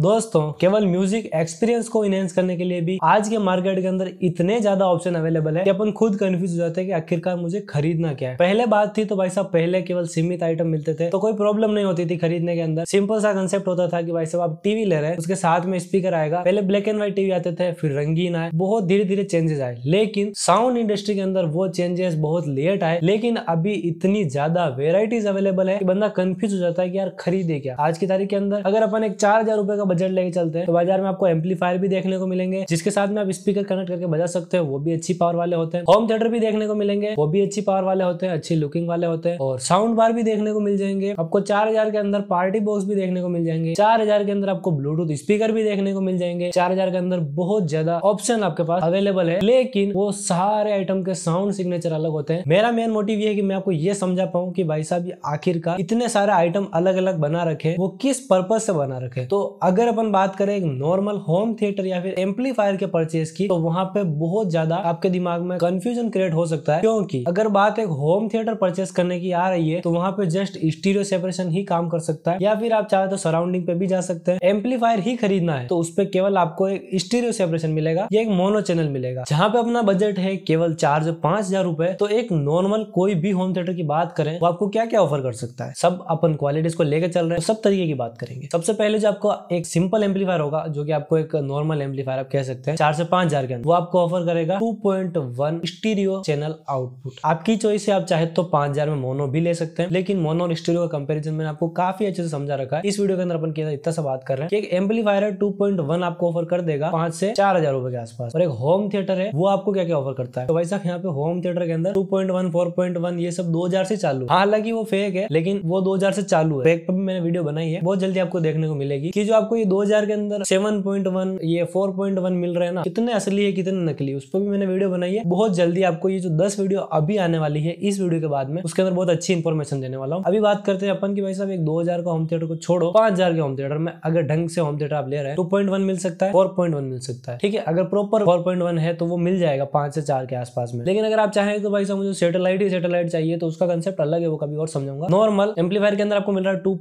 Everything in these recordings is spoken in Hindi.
दोस्तों केवल म्यूजिक एक्सपीरियंस को इनहेंस करने के लिए भी आज के मार्केट के अंदर इतने ज्यादा ऑप्शन अवेलेबल है कि अपन खुद कंफ्यूज हो जाते हैं कि आखिरकार मुझे खरीदना क्या है पहले बात थी तो भाई साहब पहले केवल सीमित आइटम मिलते थे तो कोई प्रॉब्लम नहीं होती थी खरीदने के अंदर सिंपल सा कंसेप्ट होता था कि भाई साहब आप टीवी ले रहे हैं उसके साथ में स्पीकर आएगा पहले ब्लैक एंड व्हाइट टीवी आते थे फिर रंगीन आए बहुत धीरे धीरे चेंजेस आए लेकिन साउंड इंडस्ट्री के अंदर वो चेंजेस बहुत लेट आए लेकिन अभी इतनी ज्यादा वेराइटीज अवेलेबल है कि बंदा कंफ्यूज हो जाता है कि यार खरीदे क्या आज की तारीख के अंदर अगर अपन एक चार हजार रुपए का बजट लेके चलते हैं तो बाजार में आपको एम्पलीफायर भी देखने को मिलेंगे जिसके साथ में आप स्पीकर कनेक्ट करके बजा सकते हो वो भी अच्छी पावर वाले होते हैं होम थिएटर भी देखने को मिलेंगे वो भी अच्छी पावर वाले होते हैं अच्छी लुकिंग वाले होते हैं और साउंड बार भी देखने को मिल जाएंगे आपको चार के अंदर पार्टी बॉक्स भी देखने को मिल जाएंगे चार के अंदर आपको ब्लूटूथ स्पीकर भी देखने को मिल जाएंगे चार के अंदर बहुत ज्यादा ऑप्शन आपके पास अवेलेबल है लेकिन वो सारे आइटम के साउंड सिग्नेचर अलग होते हैं मेरा मेन मोटिव ये है कि मैं आपको ये समझा पाऊँ की भाई साहब आखिर का इतने सारे आइटम अलग अलग बना रखे वो किस पर्पज से बना रखे तो अगर अगर अपन बात करें एक नॉर्मल होम थिएटर या फिर एम्पलीफायर के परचेज की तो वहाँ पे बहुत ज्यादा आपके दिमाग में कंफ्यूजन क्रिएट हो सकता है क्योंकि अगर बात एक होम थिएटर परचेज करने की आ रही है तो वहाँ पे जस्ट स्टीरियो सेपरेशन ही काम कर सकता है या फिर आप चाहे तो सराउंडिंग पे भी जा सकते हैं एम्पलीफायर ही खरीदना है तो उसपे केवल आपको एक स्टीरियो सेपरेशन मिलेगा या एक मोनो चैनल मिलेगा जहाँ पे अपना बजट है केवल चार से पांच हजार रूपए तो एक नॉर्मल कोई भी होम थिएटर की बात करें तो आपको क्या क्या ऑफर कर सकता है सब अपन क्वालिटीज को लेकर चल रहे हैं तो सब तरीके की बात करेंगे सबसे पहले जो आपको एक एक सिंपल एम्पलीफायर होगा जो कि आपको एक नॉर्मल एम्पलीफायर आप कह सकते हैं चार से पांच हजार के अंदर वो आपको ऑफर करेगा two point one stereo channel output आपकी चॉइस से आप चाहे तो पांच हजार में मोनो भी ले सकते हैं लेकिन मोनो और स्टीरियो का कंपेरिजन मैंने आपको काफी अच्छे से समझा रखा है इस वीडियो के अंदर अपन इतना सा बात कर रहे हैं एक एम्पलीफायर टू पॉइंट वन आपको ऑफर कर देगा पांच से चार हजार रुपए के आसपास और एक होम थिएटर है वो आपको क्या क्या ऑफर करता है तो यहाँ पे होम थिएटर के अंदर two point one four point one ये सब दो हजार से चालू हालांकि वो फेक है लेकिन वो दो हजार से चालू है मैंने वीडियो बनाई है बहुत जल्दी आपको देखने को मिलेगी कि जो आप आपको ये 2000 के अंदर 7.1 ये 4.1 मिल रहे हैं ना कितने असली है कितने नकली उस पर भी मैंने वीडियो बनाई है बहुत जल्दी आपको ये जो 10 वीडियो अभी आने वाली है इस वीडियो के बाद में उसके अंदर बहुत अच्छी इन्फॉर्मेशन देने वाला हूँ अभी बात करते हैं अपन की भाई साहब एक दो का होम थिएटर को छोड़ो पांच के होम थिएटर में अगर ढंग से होम थिएटर आप ले रहे हैं टू मिल सकता है फोर मिल सकता है ठीक है अगर प्रॉपर फोर है तो वो मिल जाएगा पांच से चार के आसपास में लेकिन अगर आप चाहें तो भाई साहब मुझे सेटेलाइट ही सेटेलाइट चाहिए तो उसका कंसेप्ट अलग है वो कभी और समझाऊंगा नॉर्मल एम्पलीफायर के अंदर आपको मिल रहा है टू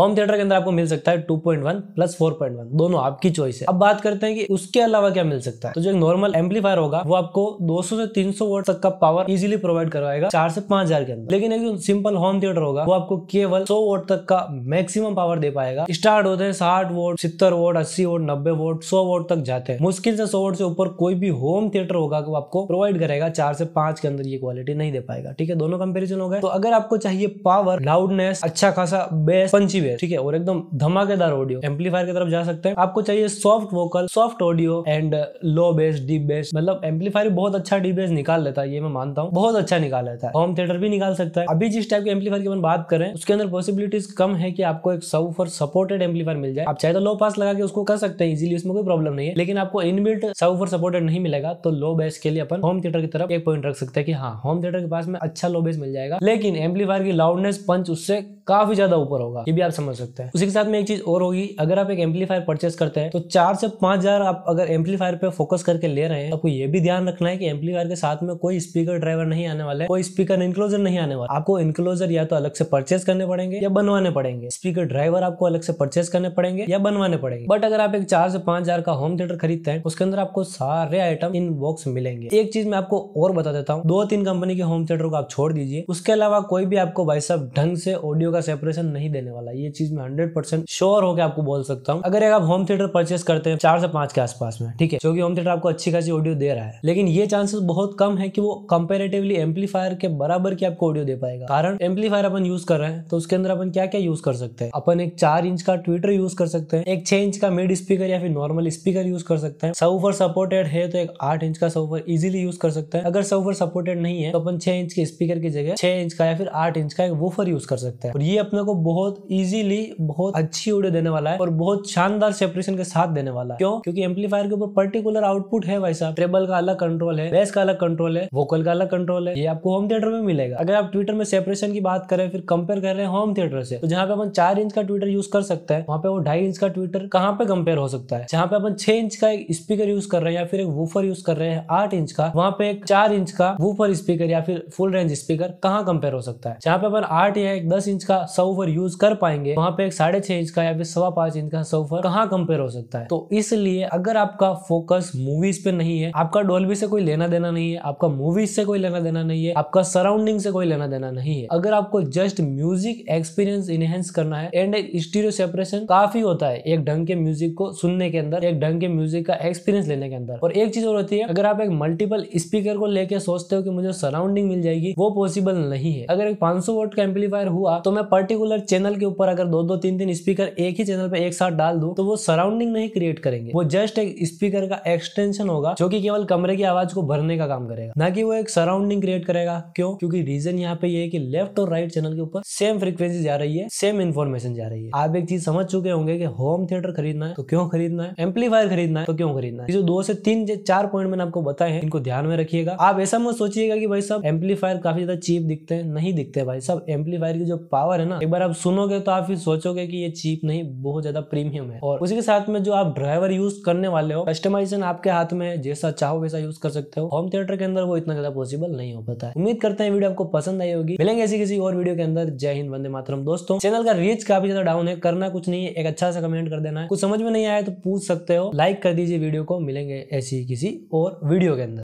होम थिएटर के अंदर आपको मिल सकता है two plus plus four point one दोनों आपकी चॉइस है अब बात करते हैं कि उसके अलावा क्या मिल सकता है तो जो एक नॉर्मल एम्पलीफायर होगा वो आपको 200 से 300 सौ तक का पावर इजीली प्रोवाइड करवाएगा चार से पांच हजार के अंदर लेकिन एक जो सिंपल होम थिएटर होगा वो आपको केवल सौ वोट तक का मैक्सिमम पावर दे पाएगा स्टार्ट होते हैं साठ वोट सितर वोट अस्सी वोट नब्बे वोट सौ वोट तक जाते हैं मुश्किल से सौ वोट से ऊपर कोई भी होम थिएटर होगा वो आपको प्रोवाइड करेगा चार से पांच के अंदर ये क्वालिटी नहीं दे पाएगा ठीक है दोनों कंपेरिजन हो गए तो अगर आपको चाहिए पावर लाउडनेस अच्छा खासा बेस पंची बेस ठीक है और एकदम धमाकेदार ऑडियो एम्पलीफायर एम्पलीफायर की तरफ जा सकते हैं आपको चाहिए soft vocal soft audio and low bass deep bass मतलब एम्पलीफायर बहुत अच्छा डीप बेस निकाल लेता है ये मैं मानता हूँ बहुत अच्छा निकाल लेता है होम थिएटर भी निकाल सकता है अभी जिस टाइप के एम्पलीफायर की बात करें उसके अंदर पॉसिबिलिटीज कम है कि आपको एक सब फॉर सपोर्टेड एम्पलीफायर मिल जाए आप चाहे तो लो पास लगा के उसको कर सकते हैं इजिली उसमें कोई प्रॉब्लम नहीं है लेकिन आपको इनबिल्ट सब फॉर सपोर्टेड नहीं मिलेगा तो लो बेस के लिए अपन होम थिएटर की तरफ एक पॉइंट रख सकते हैं कि हाँ होम थिएटर के पास में अच्छा लो बेस मिल जाएगा लेकिन एम्पलीफायर की लाउडनेस पंच उससे काफी ज्यादा ऊपर होगा ये भी आप समझ सकते हैं उसी के साथ में एक चीज और होगी अगर आप आप एक एम्पलीफायर परचेस करते हैं तो चार से पांच हजार आप अगर एम्पलीफायर पे फोकस करके ले रहे हैं आपको ये भी ध्यान रखना है कि एम्पलीफायर के साथ में कोई स्पीकर ड्राइवर नहीं आने वाले कोई स्पीकर इंक्लोजर नहीं आने वाला आपको इंक्लोजर या तो अलग से परचेस करने पड़ेंगे या बनवाने पड़ेंगे स्पीकर ड्राइवर आपको अलग से परचेस करने पड़ेंगे या बनवाने पड़ेंगे बट अगर आप एक चार से पांच हजार का होम थिएटर खरीदते हैं उसके अंदर आपको सारे आइटम इन बॉक्स मिलेंगे एक चीज मैं आपको और बता देता हूँ दो तीन कंपनी के होम थिएटर को आप छोड़ दीजिए उसके अलावा कोई भी आपको भाई साहब ढंग से ऑडियो का सेपरेशन नहीं देने वाला ये चीज में हंड्रेड परसेंट श्योर होकर आपको बोल सकता सकता हूँ अगर आप होम थिएटर परचेस करते हैं चार से पांच के आसपास में ठीक है क्योंकि होम थिएटर आपको अच्छी खासी ऑडियो दे रहा है लेकिन ये चांसेस बहुत कम है कि वो कंपेरेटिवली एम्पलीफायर के बराबर की आपको ऑडियो दे पाएगा कारण एम्पलीफायर अपन यूज कर रहे हैं तो उसके अंदर अपन क्या क्या यूज कर सकते हैं अपन एक चार इंच का ट्विटर यूज कर सकते हैं एक छह इंच का मिड स्पीकर या फिर नॉर्मल स्पीकर यूज कर सकते हैं सऊफर सपोर्टेड है तो एक आठ इंच का सऊफर इजिली यूज कर सकते हैं अगर सऊफर सपोर्टेड नहीं है तो अपन छह इंच के स्पीकर की जगह छह इंच का या फिर आठ इंच का एक वोफर यूज कर सकते हैं और ये अपने को बहुत इजिली बहुत अच्छी ऑडियो देने वाला है और बहुत शानदार सेपरेशन के साथ देने वाला क्यों क्योंकि एम्पलीफायर के ऊपर पर्टिकुलर आउटपुट है भाई साहब ट्रेबल का अलग कंट्रोल है बेस का अलग कंट्रोल है वोकल का अलग कंट्रोल है ये आपको होम थिएटर में मिलेगा अगर आप ट्विटर में सेपरेशन की बात करें फिर कंपेयर कर रहे हैं होम थिएटर से तो जहाँ पे अपन चार इंच का ट्विटर यूज कर सकते हैं वहाँ पे वो ढाई इंच का ट्विटर कहाँ पे कंपेयर हो सकता है जहाँ पे अपन छह इंच का एक स्पीकर यूज कर रहे हैं या फिर एक वूफर यूज कर रहे हैं आठ इंच का वहाँ पे एक चार इंच का वूफर स्पीकर या फिर फुल रेंज स्पीकर कहाँ कंपेयर हो सकता है जहाँ पे अपन आठ या एक दस इंच का सऊफर यूज कर पाएंगे वहाँ पे एक साढ़े इंच का या फिर सवा इंच का का सफर कहाँ कंपेयर हो सकता है तो इसलिए अगर आपका फोकस मूवीज पे नहीं है आपका डोल्बी से कोई लेना देना नहीं है आपका मूवीज से कोई लेना देना नहीं है आपका सराउंडिंग से कोई लेना देना नहीं है अगर आपको जस्ट म्यूजिक एक्सपीरियंस इनहेंस करना है एंड स्टीरियो सेपरेशन काफी होता है एक ढंग के म्यूजिक को सुनने के अंदर एक ढंग के म्यूजिक का एक्सपीरियंस लेने के अंदर और एक चीज और होती है अगर आप एक मल्टीपल स्पीकर को लेकर सोचते हो कि मुझे सराउंडिंग मिल जाएगी वो पॉसिबल नहीं है अगर एक 500 वोट का एम्पलीफायर हुआ तो मैं पर्टिकुलर चैनल के ऊपर अगर दो दो तीन तीन स्पीकर एक ही चैनल पे एक साथ डाल दू तो वो सराउंडिंग नहीं क्रिएट करेंगे वो जस्ट एक स्पीकर का एक्सटेंशन होगा जो कि केवल कमरे की आवाज को भरने का काम करेगा ना कि वो एक सराउंडिंग क्रिएट करेगा क्यों क्योंकि रीजन यहाँ पे ये है कि लेफ्ट और राइट चैनल के ऊपर सेम फ्रिक्वेंसी जा रही है सेम इन्फॉर्मेशन जा रही है आप एक चीज समझ चुके होंगे कि होम थिएटर खरीदना है तो क्यों खरीदना है एम्पलीफायर खरीदना है तो क्यों खरीदना है जो दो से तीन चार पॉइंट मैंने आपको बताए हैं इनको ध्यान में रखिएगा आप ऐसा मत सोचिएगा कि भाई सब एम्पलीफायर काफी ज्यादा चीप दिखते हैं नहीं दिखते भाई सब एम्पलीफायर की जो पावर है ना एक बार आप सुनोगे तो आप फिर सोचोगे की ये चीप नहीं बहुत ज्यादा प्रीमियम है और उसी के साथ में जो आप ड्राइवर यूज करने वाले हो कस्टमाइजेशन आपके हाथ में जैसा चाहो वैसा यूज कर सकते हो होम थिएटर के अंदर वो इतना ज्यादा पॉसिबल नहीं हो पाता है उम्मीद करते हैं वीडियो आपको पसंद आई होगी मिलेंगे ऐसी किसी और वीडियो के अंदर जय हिंद वंदे मातरम दोस्तों चैनल का रीच काफी ज्यादा डाउन है करना कुछ नहीं है एक अच्छा सा कमेंट कर देना है कुछ समझ में नहीं आया तो पूछ सकते हो लाइक कर दीजिए वीडियो को मिलेंगे ऐसी किसी और वीडियो के अंदर